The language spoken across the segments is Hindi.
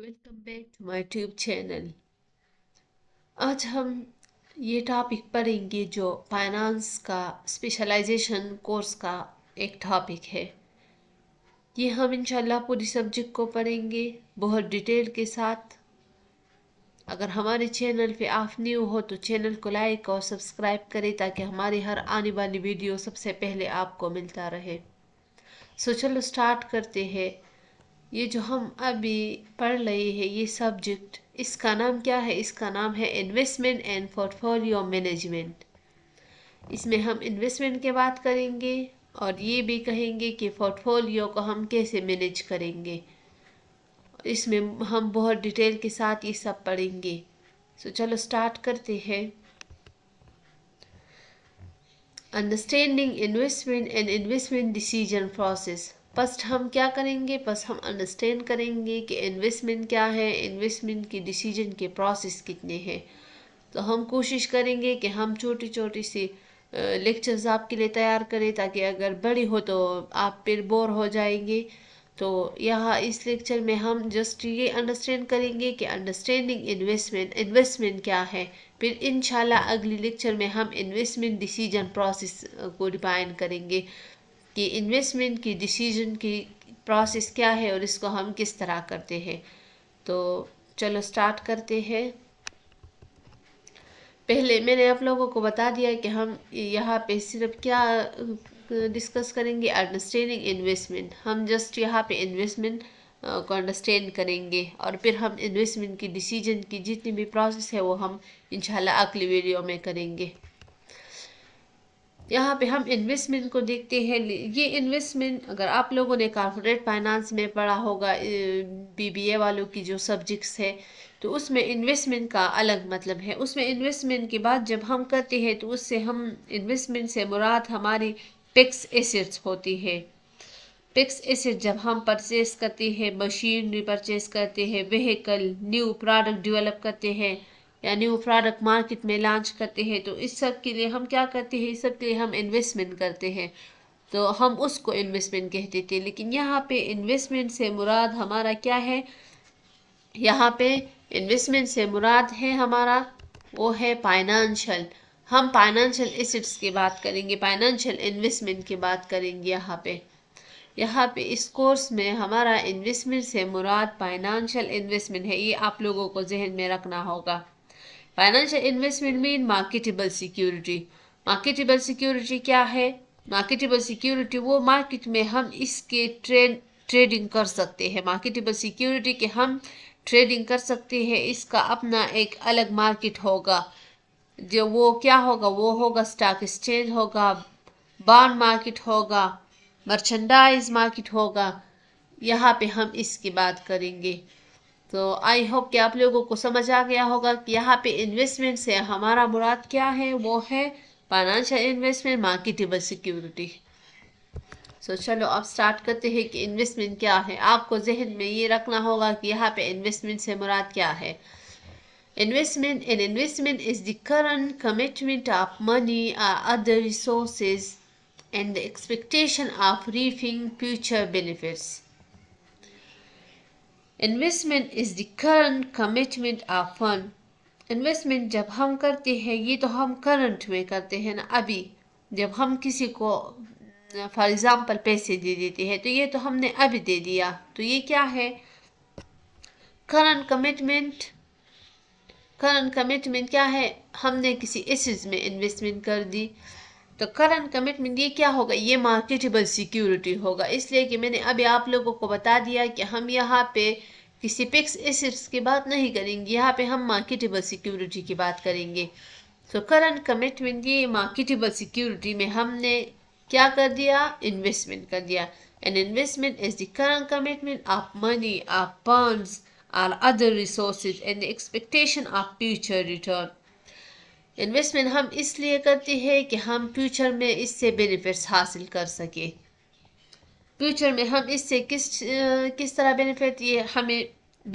Welcome back to my tube channel आज हम ये टॉपिक पढ़ेंगे जो फाइनेंस का स्पेशलाइजेशन कोर्स का एक टॉपिक है ये हम इंशाल्लाह पूरी सब्जेक्ट को पढ़ेंगे बहुत डिटेल के साथ अगर हमारे चैनल पे आप न्यू हो तो चैनल को लाइक और सब्सक्राइब करें ताकि हमारी हर आने वाली वीडियो सबसे पहले आपको मिलता रहे सो चलो स्टार्ट करते हैं ये जो हम अभी पढ़ रहे हैं ये सब्जेक्ट इसका नाम क्या है इसका नाम है इन्वेस्टमेंट एंड पोर्टफोलियो मैनेजमेंट इसमें हम इन्वेस्टमेंट के बात करेंगे और ये भी कहेंगे कि पोर्टफोलियो को हम कैसे मैनेज करेंगे इसमें हम बहुत डिटेल के साथ ये सब पढ़ेंगे सो चलो स्टार्ट करते हैं understanding investment and investment decision process first हम क्या करेंगे फर्स्ट हम अंडरस्टैंड करेंगे कि इन्वेस्टमेंट क्या है इन्वेस्टमेंट की डिसीजन के प्रोसेस कितने हैं तो हम कोशिश करेंगे कि हम छोटी छोटी सी लेक्चर्स आपके लिए तैयार करें ताकि अगर बड़ी हो तो आप फिर बोर हो जाएंगे तो यहाँ इस लेक्चर में हम जस्ट ये अंडरस्टैंड करेंगे कि अंडरस्टैंडिंग इन्वेस्टमेंट इन्वेस्टमेंट क्या है फिर इंशाल्लाह अगली लेक्चर में हम इन्वेस्टमेंट डिसीजन प्रोसेस को डिफाइन करेंगे कि इन्वेस्टमेंट की डिसीजन की प्रोसेस क्या है और इसको हम किस तरह करते हैं तो चलो स्टार्ट करते हैं पहले मैंने आप लोगों को बता दिया कि हम यहाँ पे सिर्फ क्या डिस्कस करेंगे अंडरस्टैंडिंग इन्वेस्टमेंट हम जस्ट यहाँ पे इन्वेस्टमेंट को अंडरस्टैंड करेंगे और फिर हम इन्वेस्टमेंट की डिसीजन की जितनी भी प्रोसेस है वो हम इंशाल्लाह अगली वीडियो में करेंगे यहाँ पे हम इन्वेस्टमेंट को देखते हैं ये इन्वेस्टमेंट अगर आप लोगों ने कॉर्पोरेट फाइनेंस में पढ़ा होगा बीबीए वालों की जो सब्जेक्ट्स है तो उसमें इन्वेस्टमेंट का अलग मतलब है उसमें इन्वेस्टमेंट की बात जब हम करते हैं तो उससे हम इन्वेस्टमेंट से मुराद हमारी पिक्स एसेट्स होती है पिक्स एसेट जब हम परचेस करते हैं मशीनरी परचेस करते हैं व्हीकल न्यू प्रोडक्ट डिवेलप करते हैं यानी प्रोडक्ट मार्केट में लॉन्च करते हैं तो इस सब के लिए हम क्या करते हैं इस सब के लिए हम इन्वेस्टमेंट करते हैं तो हम उसको इन्वेस्टमेंट कहते थे लेकिन यहाँ पे इन्वेस्टमेंट से मुराद हमारा क्या है यहाँ पे इन्वेस्टमेंट से मुराद है हमारा वो है फाइनेंशियल हम फाइनेंशियल एसेट्स की बात करेंगे फाइनेंशियल इन्वेस्टमेंट की बात करेंगे यहाँ पे यहाँ पे इस कोर्स में हमारा इन्वेस्टमेंट से मुराद फाइनेंशियल इन्वेस्टमेंट है ये आप लोगों को जहन में रखना होगा फाइनेंशियल इन्वेस्टमेंट में इन मार्केटेबल सिक्योरिटी मार्केटेबल सिक्योरिटी क्या है मार्केटेबल सिक्योरिटी वो मार्केट में हम इसके ट्रेड ट्रेडिंग कर सकते हैं मार्केटेबल सिक्योरिटी के हम ट्रेडिंग कर सकते हैं इसका अपना एक अलग मार्केट होगा जो वो क्या होगा वो होगा स्टॉक एक्सचेंज होगा बॉन्ड मार्केट होगा मर्चेंडाइज मार्केट होगा यहाँ पे हम इसकी बात करेंगे तो आई होप कि आप लोगों को समझ आ गया होगा कि यहाँ पे इन्वेस्टमेंट से हमारा मुराद क्या है वो है financial investment marketable security so so, चलो अब स्टार्ट करते हैं कि इन्वेस्टमेंट क्या है आपको जहन में ये रखना होगा कि यहाँ पे इन्वेस्टमेंट से मुराद क्या है investment an investment is the current commitment of money or other resources and the expectation of reaping future benefits investment is the current commitment of fund investment जब हम करते हैं ये तो हम करंट में करते हैं ना अभी जब हम किसी को फॉर एग्ज़ाम्पल पैसे दे देते हैं तो ये तो हमने अभी दे दिया तो ये क्या है करंट कमिटमेंट करंट कमिटमेंट क्या है हमने किसी एसेस में इन्वेस्टमेंट कर दी तो करंट कमिटमेंट ये क्या होगा ये मार्केटेबल सिक्योरिटी होगा इसलिए कि मैंने अभी आप लोगों को बता दिया कि हम यहाँ पे किसी फिक्स एसेट्स की बात नहीं करेंगे यहाँ पे हम मार्केटेबल सिक्योरिटी की बात करेंगे तो करंट कमिटमेंट ये मार्केटेबल सिक्योरिटी में हमने क्या कर दिया इन्वेस्टमेंट कर दिया an investment is the current commitment of money of funds or other resources and expectation of future return investment हम इसलिए करते हैं कि हम फ्यूचर में इससे बेनिफिट्स हासिल कर सकें फ्यूचर में हम इससे किस किस तरह बेनिफिट ये हमें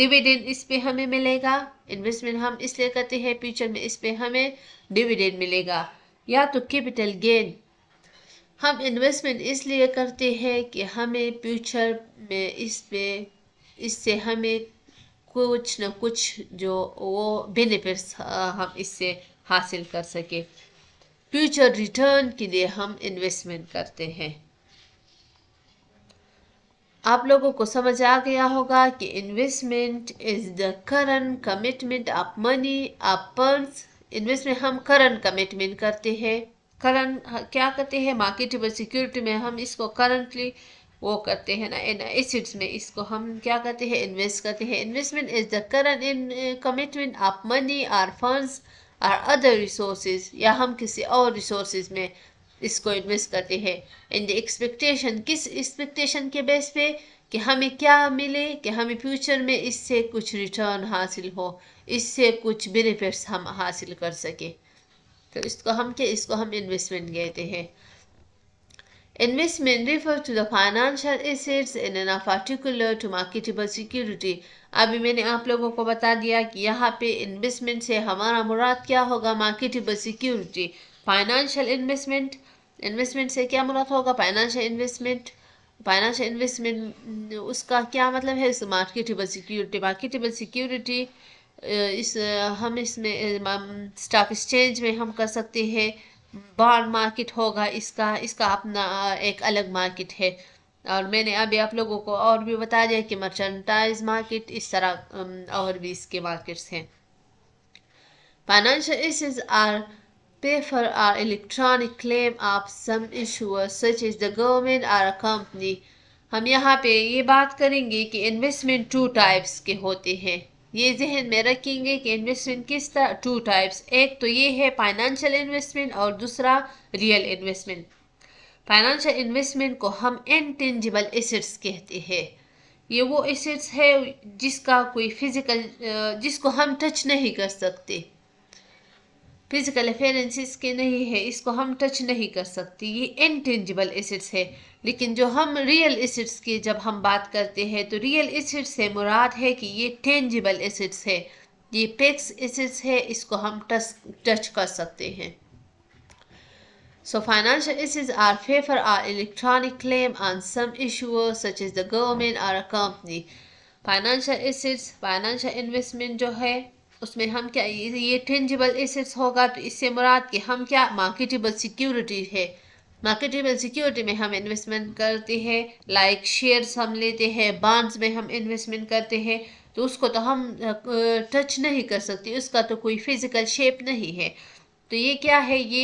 डिविडेंड इस पर हमें मिलेगा इन्वेस्टमेंट हम इसलिए करते हैं फ्यूचर में इस पर हमें डिविडेंड मिलेगा या तो कैपिटल गेन हम इन्वेस्टमेंट इसलिए करते हैं कि हमें फ्यूचर में इस पर इससे हमें कुछ न कुछ जो वो बेनिफिट्स हम इससे हासिल कर सके फ्यूचर रिटर्न के लिए हम इन्वेस्टमेंट करते हैं आप लोगों को समझ आ गया होगा कि investment is the current commitment of money of purse investment हम करंट कमिटमेंट करते हैं करंट क्या करते हैं मार्केटेबल सिक्योरिटी में हम इसको करंटली वो करते हैं ना इन एसिड्स में इसको हम क्या करते हैं इन्वेस्ट करते हैं investment is the current in commitment of money or funds और अदर रिसोर्सेज या हम किसी और रिसोर्सेज में इसको इन्वेस्ट करते हैं इन द एक्सपेक्टेशन किस एक्सपेक्टेशन के बेस पे कि हमें क्या मिले कि हमें फ्यूचर में इससे कुछ रिटर्न हासिल हो इससे कुछ बेनिफिट्स हम हासिल कर सके तो इसको हम के इसको हम इन्वेस्टमेंट कहते हैं Investment refer to the financial assets in an particular to marketable security. अभी मैंने आप लोगों को बता दिया कि यहाँ पे इन्वेस्टमेंट से हमारा मुराद क्या होगा marketable security financial investment investment से क्या मुराद होगा फाइनेंशियल इन्वेस्टमेंट फाइनेंशियल इन्वेस्टमेंट उसका क्या मतलब है इस मार्केटेबल सिक्योरिटी मार्केटेबल सिक्योरिटी इस हम इसमें स्टॉक एक्सचेंज में हम कर सकते हैं बॉन्ड मार्केट होगा इसका इसका अपना एक अलग मार्केट है और मैंने अभी आप लोगों को और भी बता दिया कि मर्चेंटाइज मार्केट इस तरह और भी इसके मार्केट्स हैं financial is are for or electronic claim up some issuer such as the government or a company हम यहाँ पे ये बात करेंगे कि इन्वेस्टमेंट टू टाइप्स के होते हैं ये जहन में रखेंगे कि इन्वेस्टमेंट किस तरह टू टाइप्स एक तो ये है फाइनेंशियल इन्वेस्टमेंट और दूसरा रियल इन्वेस्टमेंट फाइनेंशियल इन्वेस्टमेंट को हम इनटेंजिबल एसेट्स कहते हैं ये वो एसेट्स है जिसका कोई फिजिकल जिसको हम टच नहीं कर सकते फिजिकल अफेयरेंसेस के नहीं है इसको हम टच नहीं कर सकते ये इनटेंजिबल एसिड्स है लेकिन जो हम रियल एसिड्स की जब हम बात करते हैं तो रियल एसिड्स से मुराद है कि ये टेंजिबल एसिड्स है ये पेक्स एसिड्स है इसको हम टच टच कर सकते हैं so financial assets are paper or electronic claim on some issue such as the government or a company financial assets financial investment जो है उसमें हम क्या ये टेंजिबल एसेट्स होगा तो इससे मुराद कि हम क्या मार्केटेबल सिक्योरिटी है मार्केटेबल सिक्योरिटी में हम इन्वेस्टमेंट करते हैं लाइक शेयर्स हम लेते हैं बॉन्ड्स में हम इन्वेस्टमेंट करते हैं तो उसको तो हम टच नहीं कर सकते उसका तो कोई फिजिकल शेप नहीं है तो ये क्या है ये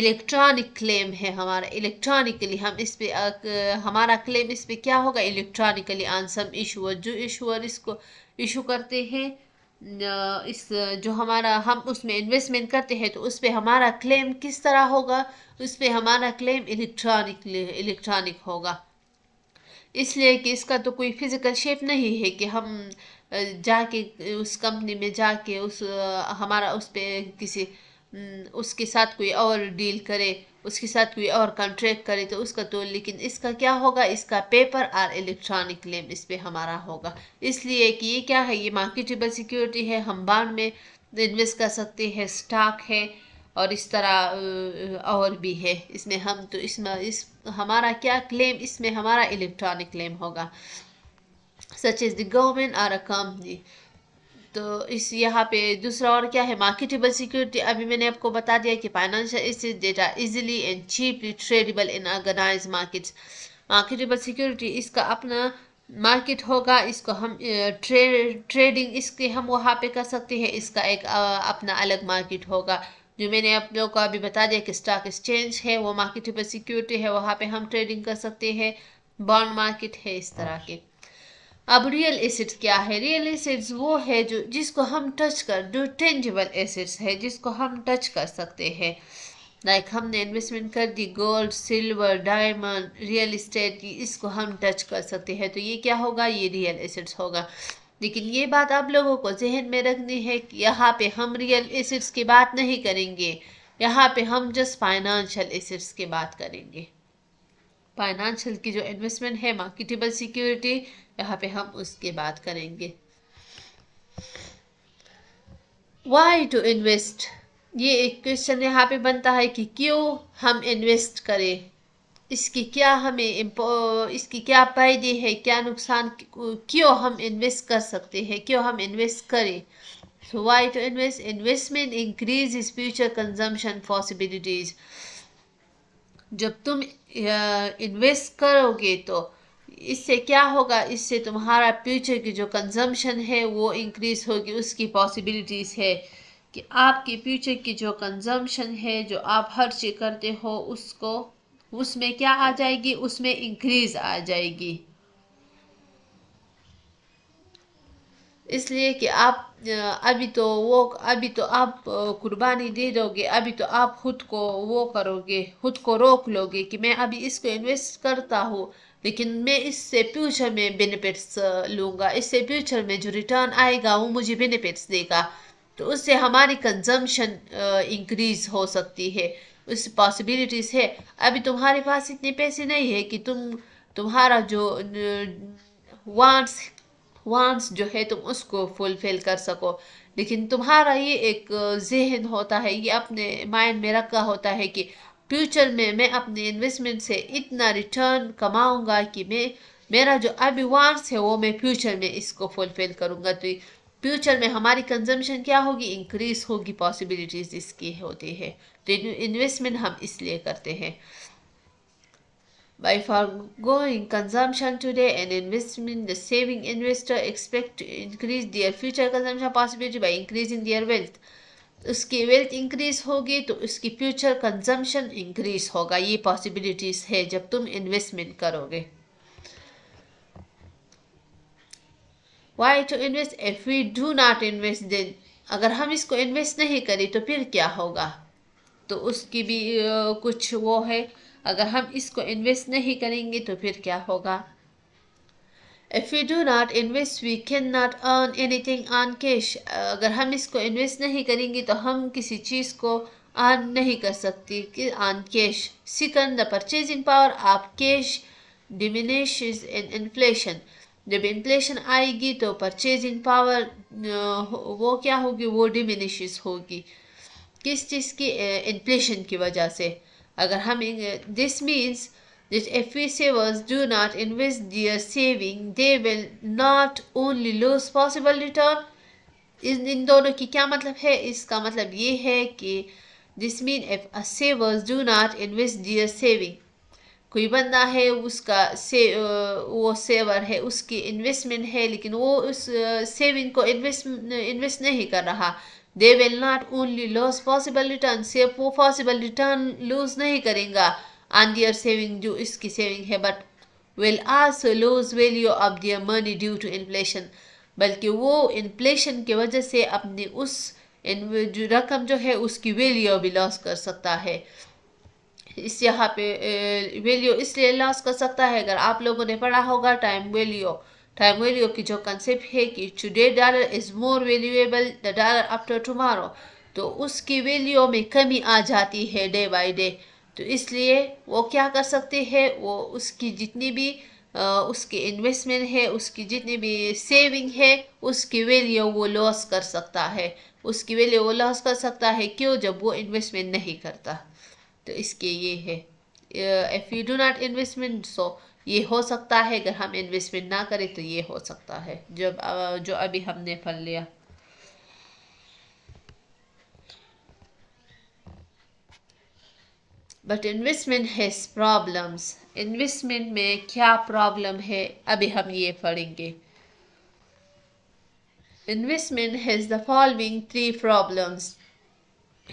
इलेक्ट्रॉनिक क्लेम है हमारा इलेक्ट्रॉनिकली हम इस पर हमारा क्लेम इस पर क्या होगा इलेक्ट्रॉनिकली आंसम इशूअर जो इशूअर इसको इशू करते हैं इस जो हमारा हम उसमें इन्वेस्टमेंट करते हैं तो उस पर हमारा क्लेम किस तरह होगा उस पर हमारा क्लेम इलेक्ट्रॉनिक इलेक्ट्रॉनिक होगा इसलिए कि इसका तो कोई फिज़िकल शेप नहीं है कि हम जाके उस कंपनी में जाके उस हमारा उस पर किसी हम्म, उसके साथ कोई और डील करे उसके साथ कोई और कॉन्ट्रैक्ट करे तो उसका तो लेकिन इसका क्या होगा इसका पेपर और इलेक्ट्रॉनिक लेम इस पर हमारा होगा इसलिए कि ये क्या है ये मार्केटेबल सिक्योरिटी है हम बांड में इन्वेस्ट कर सकते हैं स्टॉक है और इस तरह और भी है इसमें हम तो इसमें इस हमारा क्या क्लेम इसमें हमारा इलेक्ट्रॉनिक क्लेम होगा सच इज़ द गवर्नमेंट और अ कंपनी तो इस यहाँ पे दूसरा और क्या है मार्केटेबल सिक्योरिटी अभी मैंने आपको बता दिया कि financial asset that are easily and cheaply tradable in organise markets marketable security इसका अपना मार्केट होगा इसको हम ट्रे ट्रेडिंग इसके हम वहाँ पे कर सकते हैं इसका एक अपना अलग मार्केट होगा जो मैंने आप लोगों को अभी बता दिया कि स्टॉक एक्सचेंज है वो मार्केटेबल सिक्योरिटी है वहाँ पर हम ट्रेडिंग कर सकते हैं बॉन्ड मार्केट है इस तरह के अब रियल एसिड्स क्या है रियल एसिड्स वो है जो जिसको हम टच कर जो टेंजिबल एसिड्स है जिसको हम टच कर सकते हैं लाइक like हमने इन्वेस्टमेंट कर दी gold silver diamond real estate इसको हम टच कर सकते हैं तो ये क्या होगा ये रियल एसिड्स होगा लेकिन ये बात आप लोगों को जहन में रखनी है कि यहाँ पे हम रियल एसिड्स की बात नहीं करेंगे यहाँ पे हम जस्ट फाइनेंशियल एसिड्स की बात करेंगे फाइनेंशियल की जो इन्वेस्टमेंट है मार्केटेबल सिक्योरिटी यहाँ पे हम उसके बात करेंगे वाई टू इन्वेस्ट ये एक क्वेश्चन यहाँ पे बनता है कि क्यों हम इन्वेस्ट करें इसकी क्या हमें इसकी क्या फायदे है क्या नुकसान क्यों हम इन्वेस्ट कर सकते हैं क्यों हम इन्वेस्ट करें so why to invest investment increase future consumption possibilities जब तुम इन्वेस्ट करोगे तो इससे क्या होगा इससे तुम्हारा फ्यूचर की जो कंजम्पशन है वो इंक्रीज होगी उसकी पॉसिबिलिटीज़ है कि आपकी फ्यूचर की जो कंजम्पशन है जो आप हर चीज़ करते हो उसको उसमें क्या आ जाएगी उसमें इंक्रीज आ जाएगी इसलिए कि आप अभी तो वो अभी तो आप कुर्बानी दे दोगे अभी तो आप खुद को वो करोगे खुद को रोक लोगे कि मैं अभी इसको इन्वेस्ट करता हूँ लेकिन मैं इससे फ्यूचर में बेनिफिट्स लूँगा इससे फ्यूचर में जो रिटर्न आएगा वो मुझे बेनिफिट्स देगा तो उससे हमारी कंजम्पशन इंक्रीज हो सकती है उस पॉसिबिलिटीज़ है अभी तुम्हारे पास इतने पैसे नहीं है कि तुम तुम्हारा जो वांट्स वांट्स जो है तुम उसको फुलफिल कर सको लेकिन तुम्हारा ये एक जहन होता है ये अपने माइंड में रखा होता है कि फ्यूचर में मैं अपने इन्वेस्टमेंट से इतना रिटर्न कमाऊंगा कि मैं मेरा जो अभी वांट्स है वो मैं फ्यूचर में इसको फुलफिल करूंगा तो फ्यूचर में हमारी कंजम्पशन क्या होगी इंक्रीज होगी पॉसिबिलिटीज़ इसकी होती है तो इन्वेस्टमेंट हम इसलिए करते हैं By foregoing consumption today and investment, the saving investor expect to increase their future consumption possibility by increasing their wealth. उसकी वेल्थ इंक्रीज होगी तो उसकी फ्यूचर कंजम्पशन इंक्रीज होगा ये पॉसिबिलिटीज़ है जब तुम इन्वेस्टमेंट करोगे why to invest if we do not invest then अगर हम इसको इन्वेस्ट नहीं करें तो फिर क्या होगा तो उसकी भी कुछ वो है अगर हम इसको इन्वेस्ट नहीं करेंगे तो फिर क्या होगा if you do not invest we can not earn anything on cash अगर हम इसको इन्वेस्ट नहीं करेंगे तो हम किसी चीज़ को अर्न नहीं कर सकते कि ऑन कैश सिकन the purchasing power of cash diminish in inflation जब इन्फ्लेशन आएगी तो परचेजिंग पावर वो क्या होगी वो डिमिनिश होगी किस चीज़ की इन्फ्लेशन की वजह से अगर हम this means this FA savers do not invest their saving, they will not only lose possible return. इन इन दोनों की क्या मतलब है इसका मतलब ये है कि this mean F savers do not invest their saving कोई बंदा है उसका से वो सेवर है उसकी इन्वेस्टमेंट है लेकिन वो उस सेविंग को इन्वेस्ट इन्वेस्ट नहीं कर रहा they will not only lose possible return सिर्फ वो पॉसिबल रिटर्न लूज नहीं करेंगे ऑन दियर सेविंग जो इसकी सेविंग है but will also lose value of their money due to inflation बल्कि वो इन्फ्लेशन की वजह से अपनी उस जो रकम जो है उसकी वैल्यू भी लॉस कर सकता है इस यहाँ पे वैल्यू इसलिए लॉस कर सकता है अगर आप लोगों ने पढ़ा होगा टाइम वैल्यू Time value की जो कंसेप्ट है कि today dollar is more valuable the dollar after tomorrow तो उसकी वैल्यू में कमी आ जाती है डे बाई डे तो इसलिए वो क्या कर सकते हैं वो उसकी जितनी भी उसकी इन्वेस्टमेंट है उसकी जितनी भी सेविंग है उसकी वैल्यू वो लॉस कर सकता है उसकी वैल्यू वो लॉस कर सकता है क्यों जब वो इन्वेस्टमेंट नहीं करता तो इसके ये है if you do not investment so ये हो सकता है अगर हम इन्वेस्टमेंट ना करें तो ये हो सकता है जब जो अभी हमने फल लिया but investment has problems investment में क्या प्रॉब्लम है अभी हम ये पढ़ेंगे investment has the following three problems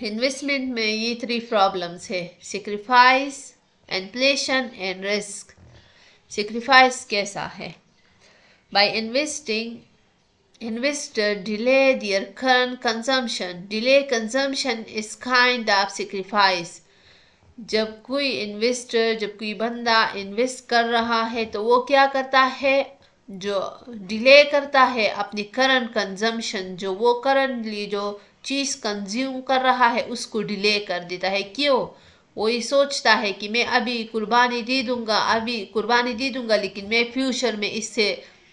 investment में ये थ्री प्रॉब्लम्स है sacrifice inflation and risk sacrifice कैसा है by investing investor delay their current consumption delay consumption is kind of sacrifice जब कोई इन्वेस्टर जब कोई बंदा इन्वेस्ट कर रहा है तो वो क्या करता है जो डिले करता है अपनी करंट कंजम्पशन जो वो करंटली जो चीज़ कंज्यूम कर रहा है उसको डिले कर देता है क्यों वही सोचता है कि मैं अभी कुर्बानी दे दूँगा अभी कुर्बानी दे दूँगा लेकिन मैं फ्यूचर में इससे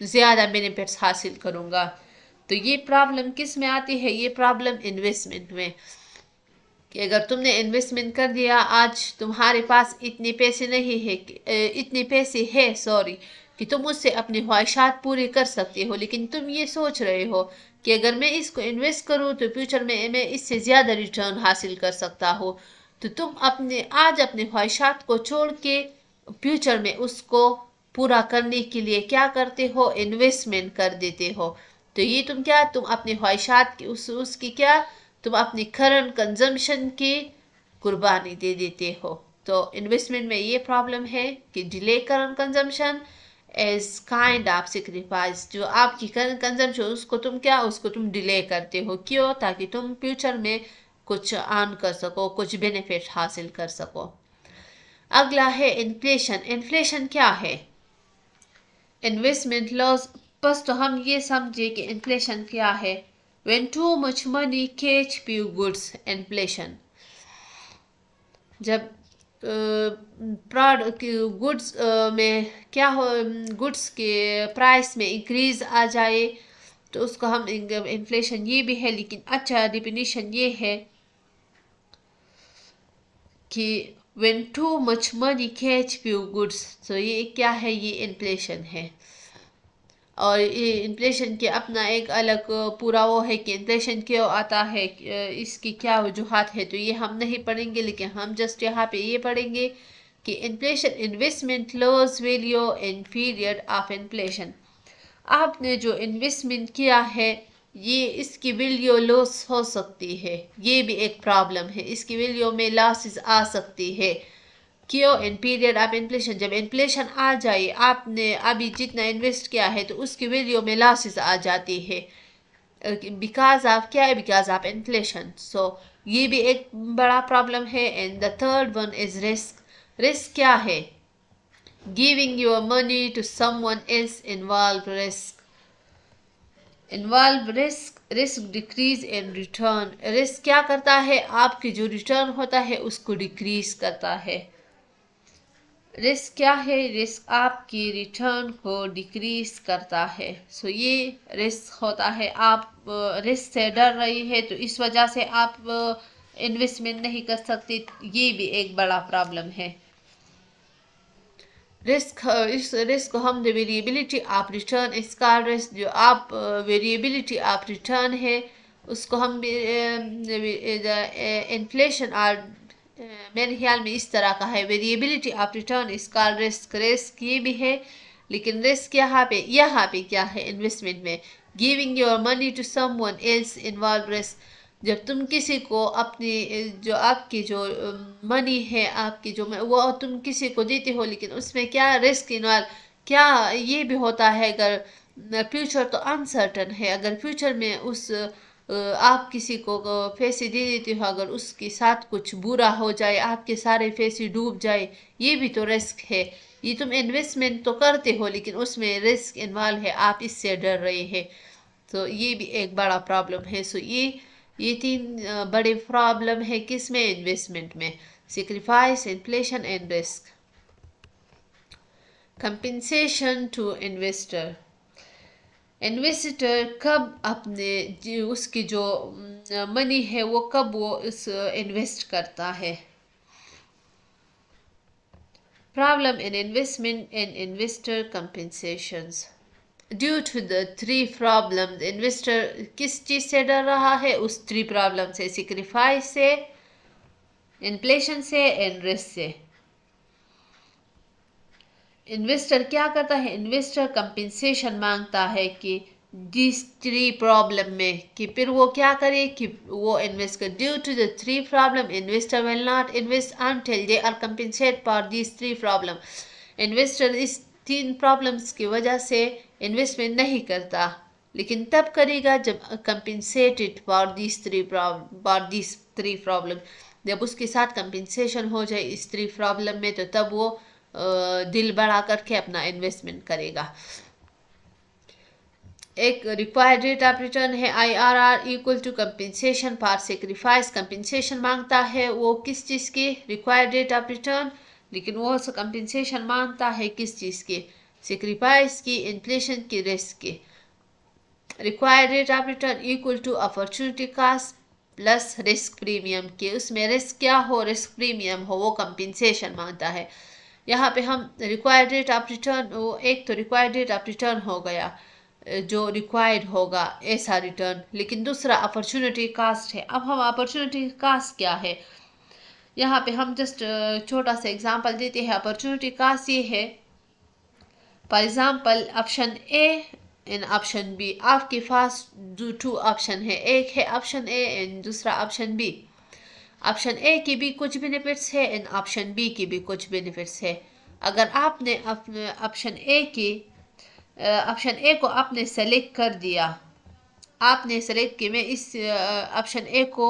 ज़्यादा बेनिफिट्स हासिल करूँगा तो ये प्रॉब्लम किस में आती है ये प्रॉब्लम इन्वेस्टमेंट में कि अगर तुमने इन्वेस्टमेंट कर दिया आज तुम्हारे पास इतने पैसे नहीं है इतने पैसे है सॉरी कि तुम उससे अपनी ख्वाहिशात पूरी कर सकते हो लेकिन तुम ये सोच रहे हो कि अगर मैं इसको इन्वेस्ट करूँ तो फ्यूचर में मैं इससे ज़्यादा रिटर्न हासिल कर सकता हूँ तो तुम अपने आज अपने ख्वाहिशात को छोड़ के फ्यूचर में उसको पूरा करने के लिए क्या करते हो इन्वेस्टमेंट कर देते हो तो ये तुम क्या तुम अपने ख्वाहिशात की उस उसकी क्या तुम अपनी करंट कंजम्पशन की कुर्बानी दे देते हो तो इन्वेस्टमेंट में ये प्रॉब्लम है कि delay current consumption as kind of sacrifice जो आपकी करंट कंजम्पशन उसको तुम क्या उसको तुम डिले करते हो क्यों ताकि तुम फ्यूचर में कुछ अर्न कर सको कुछ बेनिफिट हासिल कर सको अगला है इन्फ्लेशन इन्फ्लेशन क्या है इन्वेस्टमेंट लॉस बस तो हम ये समझे कि इन्फ्लेशन क्या है when too much money catch few goods inflation जब प्रोडक्ट गुड्स में क्या हो गुड्स के प्राइस में इंक्रीज आ जाए तो उसको हम इन्फ्लेशन ये भी है लेकिन अच्छा डिफिनीशन ये है कि when too much money catch few goods तो ये क्या है ये इन्फ्लेशन है और ये इन्फ्लेशन के अपना एक अलग पूरा वो है कि इन्फ्लेशन क्यों आता है इसकी क्या वजूहत है तो ये हम नहीं पढ़ेंगे लेकिन हम जस्ट यहाँ पे ये पढ़ेंगे कि inflation investment lose value period of inflation आपने जो इन्वेस्टमेंट किया है ये इसकी विलियो लॉस हो सकती है ये भी एक प्रॉब्लम है इसकी विलियो में लॉसेस आ सकती है क्यों इन पीरियड ऑफ इन्फ्लेशन जब इन्फ्लेशन आ जाए आपने अभी जितना इन्वेस्ट किया है तो उसकी वैल्यू में लॉसेस आ जाती है बिकॉज ऑफ क्या है बिकॉज ऑफ इन्फ्लेशन सो ये भी एक बड़ा प्रॉब्लम है and the third one is risk risk क्या है giving your money to someone is involve risk involve risk risk decrease in return risk क्या करता है आपकी जो रिटर्न होता है उसको डिक्रीज करता है रिस्क क्या है रिस्क आपकी रिटर्न को डिक्रीज करता है सो so, ये रिस्क होता है आप रिस्क से डर रही है तो इस वजह से आप इन्वेस्टमेंट नहीं कर सकती ये भी एक बड़ा प्रॉब्लम है रिस्क uh, को हम वेरिएबिलिटी ऑफ रिटर्न इसका रिस्क जो आप वेरिएबिलिटी ऑफ रिटर्न है उसको हम इन्फ्लेशन uh, और uh, मेरे ख्याल में इस तरह का है वेरिएबिलिटी ऑफ रिटर्न इसका रिस्क रिस्क ये भी है लेकिन रिस्क यहाँ पे यहाँ पे क्या है इन्वेस्टमेंट में giving your money to someone else involve risk जब तुम किसी को अपने जो आपकी जो मनी है आपकी जो वो तुम किसी को देते हो लेकिन उसमें क्या रिस्क इन्वॉल्व क्या ये भी होता है अगर फ्यूचर तो अनसर्टन है अगर फ्यूचर में उस आप किसी को पैसे दे देते हो अगर उसके साथ कुछ बुरा हो जाए आपके सारे पैसे डूब जाए ये भी तो रिस्क है ये तुम इन्वेस्टमेंट तो करते हो लेकिन उसमें रिस्क इन्वॉल्व है आप इससे डर रहे हैं तो ये भी एक बड़ा प्रॉब्लम है सो ये ये तीन बड़े प्रॉब्लम है किस में इन्वेस्टमेंट में sacrifice inflation and risk compensation to investor investor कब अपने उसकी जो मनी है वो कब वो इस इन्वेस्ट करता है problem in investment and investor compensations due to the three problem investor किस चीज़ से डर रहा है उस थ्री प्रॉब्लम से सिक्रीफाइस से इन्फ्लेशन से एंड रिस्क से इन्वेस्टर क्या करता है इन्वेस्टर कंपेंसेशन मांगता है कि जिस थ्री प्रॉब्लम में कि फिर वो क्या करे कि वो इन्वेस्ट कर due to the three problem investor will not invest until they are compensate for this three problem investor इस तीन प्रॉब्लम्स की वजह से इन्वेस्टमेंट नहीं करता लेकिन तब करेगा जब compensated for this three for this three problem जब उसके साथ कंपेंसेशन हो जाए इस थ्री प्रॉब्लम में तो तब वो दिल बढ़ा करके अपना इन्वेस्टमेंट करेगा एक रिक्वायर्ड रेट ऑफ रिटर्न है I R R equal to compensation for sacrifice compensation मांगता है वो किस चीज़ की रिक्वायर्ड रेट ऑफ रिटर्न लेकिन वो कंपेंसेशन मांगता है किस चीज़ की sacrifice की inflation की risk की required rate of return equal to opportunity cost plus risk premium के उसमें रिस्क क्या हो रिस्क प्रीमियम हो वो कंपेंसेशन मांगता है यहाँ पे हम रिक्वायर्ड रेट ऑफ रिटर्न वो एक तो रिक्वायर्ड रेट ऑफ रिटर्न हो गया जो रिक्वायर्ड होगा ऐसा रिटर्न लेकिन दूसरा अपॉर्चुनिटी कास्ट है अब हम अपॉर्चुनिटी कास्ट क्या है यहाँ पे हम जस्ट छोटा सा एग्जांपल देते हैं अपॉर्चुनिटी कास्ट ये है For example, option A and option B. आपके पास दो टू ऑप्शन है एक है ऑप्शन ए and दूसरा ऑप्शन बी ऑप्शन ए की भी कुछ बेनिफिट्स है एंड ऑप्शन बी की भी कुछ बेनिफिट्स है अगर आपने अपने ऑप्शन ए की ऑप्शन ए को आपने सेलेक्ट कर दिया आपने सेलेक्ट कि मैं इस ऑप्शन ए को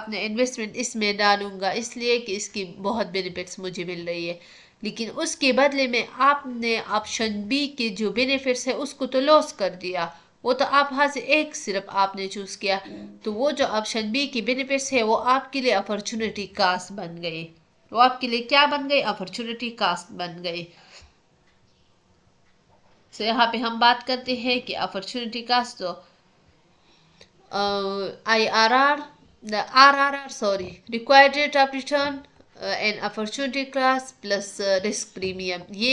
अपने इन्वेस्टमेंट इसमें डालूँगा इसलिए कि इसकी बहुत बेनिफिट्स मुझे मिल रही है लेकिन उसके बदले में आपने ऑप्शन बी के जो बेनिफिट्स है उसको तो लॉस कर दिया वो तो आप हाँ से एक सिर्फ आपने चूज़ किया तो वो जो ऑप्शन बी की बेनिफिट्स है वो आपके लिए अपॉर्चुनिटी कास्ट बन गई वो आपके लिए क्या बन गई अपॉर्चुनिटी कास्ट बन गई तो यहाँ पे हम बात करते हैं कि अपॉर्चुनिटी कास्ट तो I R R R R R sorry required rate of return an opportunity class plus risk premium ये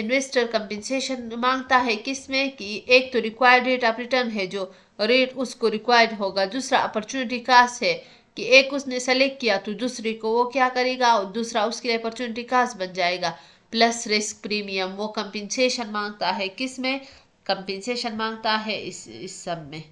इन्वेस्टर um, कंपनसेशन मांगता है किसमें कि एक तो रिक्वायर्ड रेट ऑफ रिटर्न है जो रेट उसको रिक्वायर्ड होगा दूसरा अपॉर्चुनिटी कास्ट है कि एक उसने सेलेक्ट किया तो दूसरे को वो क्या करेगा और दूसरा उसके लिए अपॉर्चुनिटी कास्ट बन जाएगा प्लस रिस्क प्रीमियम वो कंपनसेशन मांगता है किस में कंपनसेशन मांगता है इस इस सब में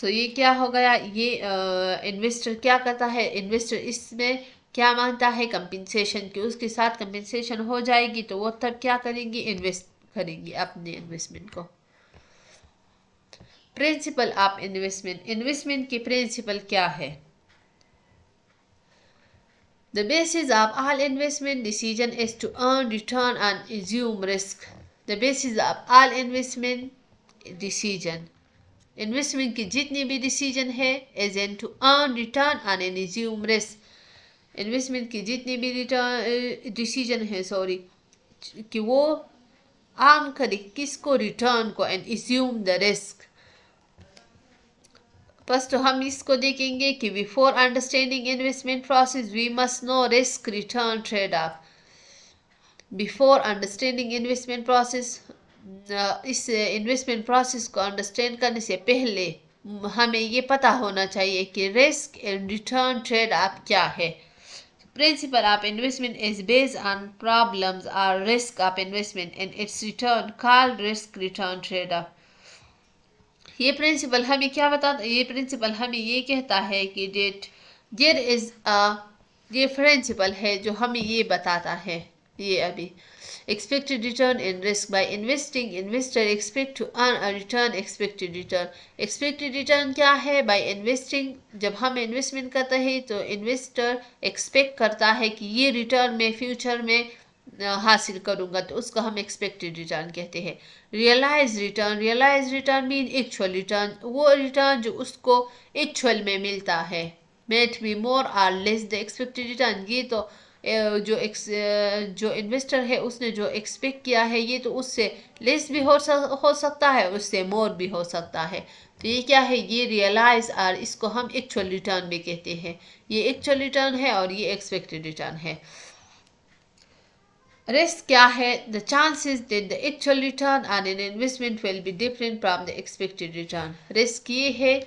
सो so, ये क्या हो गया ये इन्वेस्टर क्या करता है इन्वेस्टर इसमें क्या मानता है कंपनसेशन की उसके साथ कंपनसेशन हो जाएगी तो वो तब क्या करेंगी इन्वेस्ट करेंगी अपने इन्वेस्टमेंट को प्रिंसिपल ऑफ इन्वेस्टमेंट इन्वेस्टमेंट की प्रिंसिपल क्या है the basis of all investment decision is to earn return on assume risk the basis of all investment decision investment की जितनी भी डिसीजन है agent to earn return on an assume risk investment की जितनी भी रिटर्न डिसीजन है सॉरी कि वो आर्म करे किसको रिटर्न को and assume the risk first हम इसको देखेंगे कि before understanding investment process we must know risk return trade off before understanding investment process इस इन्वेस्टमेंट प्रोसेस को अंडरस्टैंड करने से पहले हमें ये पता होना चाहिए कि रिस्क एंड रिटर्न ट्रेड आप क्या है प्रिंसिपल आप investment is based on problems or risk आप investment and its return call risk return trade off ये प्रिंसिपल हमें क्या बता ये प्रिंसिपल हमें ये कहता है कि डेट देर इज़ ये प्रिंसिपल है जो हमें ये बताता है ये अभी expected return and risk by investing investor expect to earn a return expected return expected return क्या है by investing जब हम investment करते हैं तो investor expect करता है कि ये return में future में हासिल करूंगा तो उसका हम एक्सपेक्टेड रिटर्न कहते हैं realise return realise return mean actual return वो रिटर्न जो उसको एक्चुअल में मिलता है might be more or less the expected return ये तो जो एक्स जो इन्वेस्टर है उसने जो एक्सपेक्ट किया है ये तो उससे लेस भी हो सक, हो सकता है उससे मोर भी हो सकता है तो ये क्या है ये रियलाइज आर इसको हम एक्चुअल रिटर्न भी कहते हैं ये एक्चुअल रिटर्न है और ये एक्सपेक्टेड रिटर्न है रिस्क क्या है the chances that the actual return on an investment will be different from the expected return risk ये है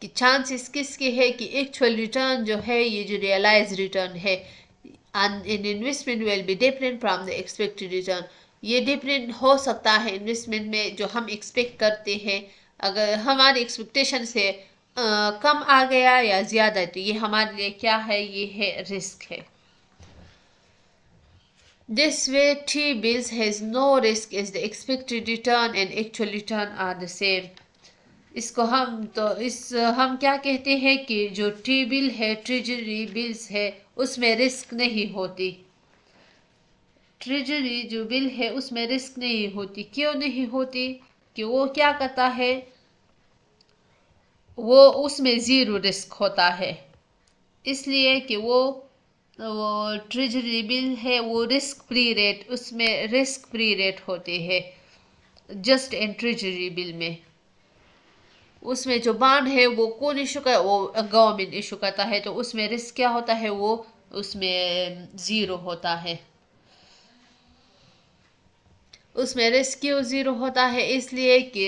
कि चांसेस किसके है कि एक्चुअल रिटर्न जो है ये जो रियलाइज रिटर्न है and an investment will be different from the expected return ये डिफरेंट हो सकता है इन्वेस्टमेंट में जो हम एक्सपेक्ट करते हैं अगर हमारे एक्सपेक्टेशन से आ, कम आ गया या ज़्यादा तो ये हमारे लिए क्या है ये है रिस्क है this way T bills has no risk is the expected return and actual return are the same इसको हम तो इस हम क्या कहते हैं कि जो टी बिल है ट्रेजरी बिल्स है उसमें रिस्क नहीं होती ट्रेजरी जो बिल है उसमें रिस्क नहीं होती क्यों नहीं होती कि वो क्या करता है वो उसमें ज़ीरो रिस्क होता है इसलिए कि वो वो ट्रेजरी बिल है वो रिस्क फ्री रेट उसमें रिस्क फ्री रेट होते हैं जस्ट एंड ट्रेजरी बिल में उसमें जो बांड है वो कौन इशू कर वो गवर्नमेंट इशू करता है तो उसमें रिस्क क्या होता है वो उसमें ज़ीरो होता है उसमें रिस्क क्यों ज़ीरो होता है इसलिए कि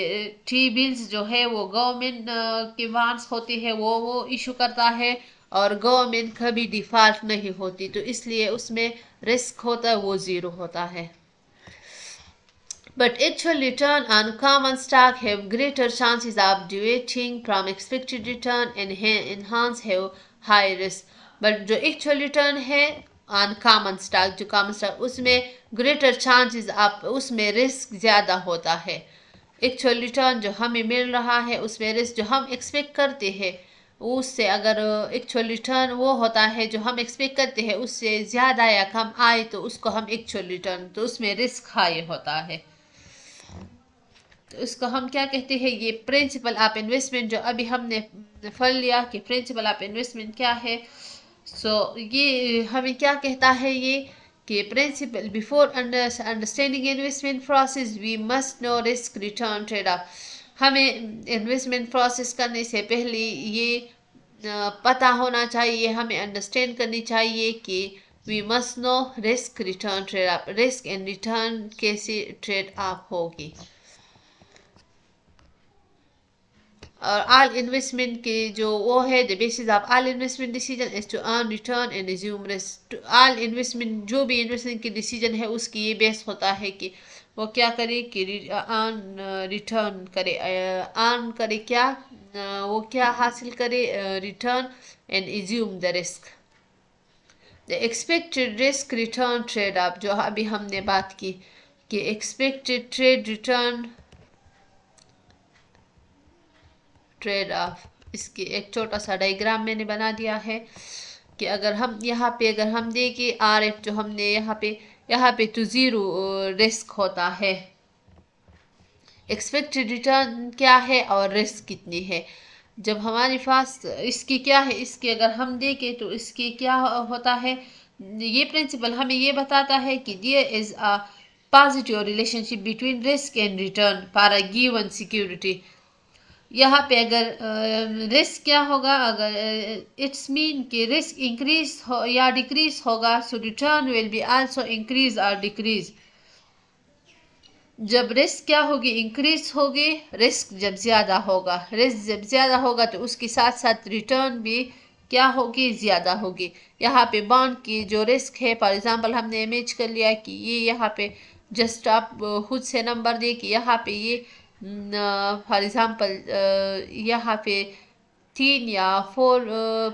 टी बिल्स जो है वो गवर्नमेंट की बांड्स होती है वो वो इशू करता है और गवर्नमेंट कभी डिफ़ॉल्ट नहीं होती तो इसलिए उसमें रिस्क होता है वो ज़ीरो होता है but it will return on common stock have greater chances of deviating from expected return and enhance have high risk but जो एक्चुअल रिटर्न है ऑन कामन स्टॉक जो कामन स्टॉक उसमें ग्रेटर चांसेस आप उसमें रिस्क ज़्यादा होता है एक्चुअल रिटर्न जो हमें मिल रहा है उसमें रिस्क जो हम एक्सपेक्ट करते हैं उससे अगर एक्चुअल uh, रिटर्न वो होता है जो हम एक्सपेक्ट करते हैं उससे ज़्यादा या कम आए तो उसको हम एक्चुअल रिटर्न तो उसमें रिस्क हाई होता है तो इसको हम क्या कहते हैं ये प्रिंसिपल ऑफ इन्वेस्टमेंट जो अभी हमने फल लिया कि प्रिंसिपल ऑफ इन्वेस्टमेंट क्या है सो so, ये हमें क्या कहता है ये कि principle before understanding investment process we must know risk return trade off हमें इन्वेस्टमेंट प्रोसेस करने से पहले ये पता होना चाहिए हमें अंडरस्टैंड करनी चाहिए कि we must know risk return trade off risk and return कैसे ट्रेड ऑफ होगी और आल इन्वेस्टमेंट के जो वो है the basis of all investment decision is to earn return and assume risk all investment जो भी इन्वेस्टमेंट की डिसीजन है उसकी ये बेस होता है कि वो क्या करे कि अर्न रिटर्न करे अर्न करे क्या वो क्या हासिल करे return and assume the risk the expected risk return trade आप जो अभी हमने बात की कि expected trade return trade off इसके एक छोटा सा डायग्राम मैंने बना दिया है कि अगर हम यहाँ पे अगर हम देखें आर एफ जो हमने यहाँ पे यहाँ पे तो ज़ीरो रिस्क होता है एक्सपेक्टेड रिटर्न क्या है और रिस्क कितनी है जब हमारे पास इसकी क्या है इसकी अगर हम देखें तो इसकी क्या होता है ये प्रिंसिपल हमें ये बताता है कि there is a positive relationship between risk and return for a given security यहाँ पे अगर रिस्क क्या होगा अगर इट्स मीन कि रिस्क इंक्रीज हो या डिक्रीज होगा so return will be also increase और डिक्रीज जब रिस्क क्या होगी इंक्रीज होगी रिस्क जब ज़्यादा होगा रिस्क जब ज़्यादा होगा तो उसके साथ साथ रिटर्न भी क्या होगी ज़्यादा होगी यहाँ पे बॉन्ड की जो रिस्क है फॉर एग्ज़ाम्पल हमने इमेज कर लिया कि ये यहाँ पे जस्ट आप खुद से नंबर दिए कि यहाँ पे ये फॉर एग्ज़ाम्पल uh, यहाँ पे तीन या फोर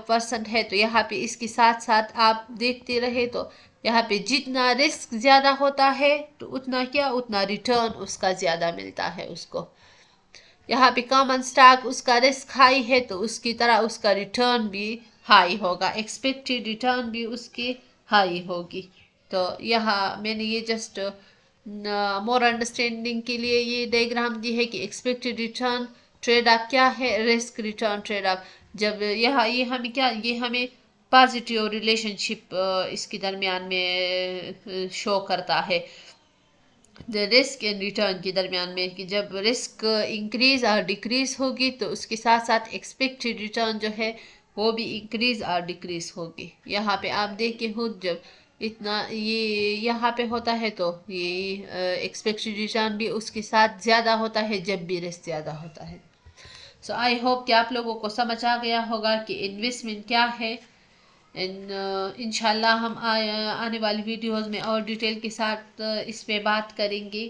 परसेंट uh, है तो यहाँ पे इसके साथ साथ आप देखते रहे तो यहाँ पे जितना रिस्क ज़्यादा होता है तो उतना क्या उतना रिटर्न उसका ज़्यादा मिलता है उसको यहाँ पे कॉमन स्टॉक उसका रिस्क हाई है तो उसकी तरह उसका रिटर्न भी हाई होगा एक्सपेक्टेड रिटर्न भी उसकी हाई होगी तो यहाँ मैंने ये जस्ट मोर अंडरस्टैंडिंग के लिए ये डायग्राम दी है कि एक्सपेक्टेड रिटर्न ट्रेड ऑफ क्या है रिस्क रिटर्न ट्रेड ऑफ जब यह ये हमें क्या ये हमें पॉजिटिव रिलेशनशिप इसके दरमियान में शो करता है द रिस्क एंड रिटर्न के दरमियान में कि जब रिस्क इंक्रीज और डिक्रीज होगी तो उसके साथ साथ एक्सपेक्टेड रिटर्न जो है वो भी इंक्रीज और डिक्रीज होगी यहाँ पे आप देखे हो जब इतना ये यहाँ पे होता है तो ये एक्सपेक्टेड रिटर्न भी उसके साथ ज़्यादा होता है जब भी रिस्क ज़्यादा होता है सो आई होप कि आप लोगों को समझ आ गया होगा कि इन्वेस्टमेंट क्या है एंड इन हम आ, आने वाली वीडियोस में और डिटेल के साथ इस पर बात करेंगे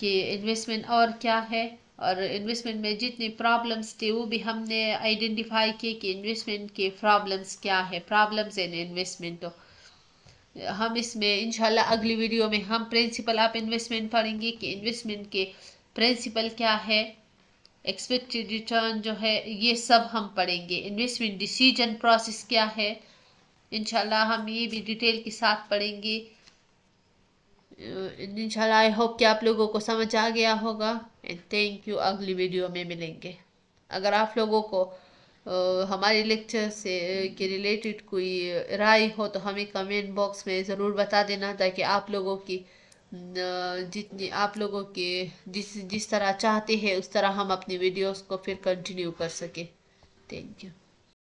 कि इन्वेस्टमेंट और क्या है और इन्वेस्टमेंट में जितने प्रॉब्लम्स थे वो भी हमने आइडेंटिफाई किए कि इन्वेस्टमेंट के प्रॉब्लम्स क्या है प्रॉब्लम्स इन इन्वेस्टमेंट तो हम इसमें इंशाल्लाह अगली वीडियो में हम प्रिंसिपल आप इन्वेस्टमेंट पढ़ेंगे कि इन्वेस्टमेंट के प्रिंसिपल क्या है एक्सपेक्टेड रिटर्न जो है ये सब हम पढ़ेंगे इन्वेस्टमेंट डिसीजन प्रोसेस क्या है इनशाला हम ये भी डिटेल के साथ पढ़ेंगे इनशाला आई होप कि आप लोगों को समझ आ गया होगा एंड थैंक यू अगली वीडियो में मिलेंगे अगर आप लोगों को हमारे लेक्चर से के रिलेटेड कोई राय हो तो हमें कमेंट बॉक्स में ज़रूर बता देना ताकि आप लोगों की जितनी आप लोगों के जिस जिस तरह चाहते हैं उस तरह हम अपनी वीडियोस को फिर कंटिन्यू कर सकें थैंक यू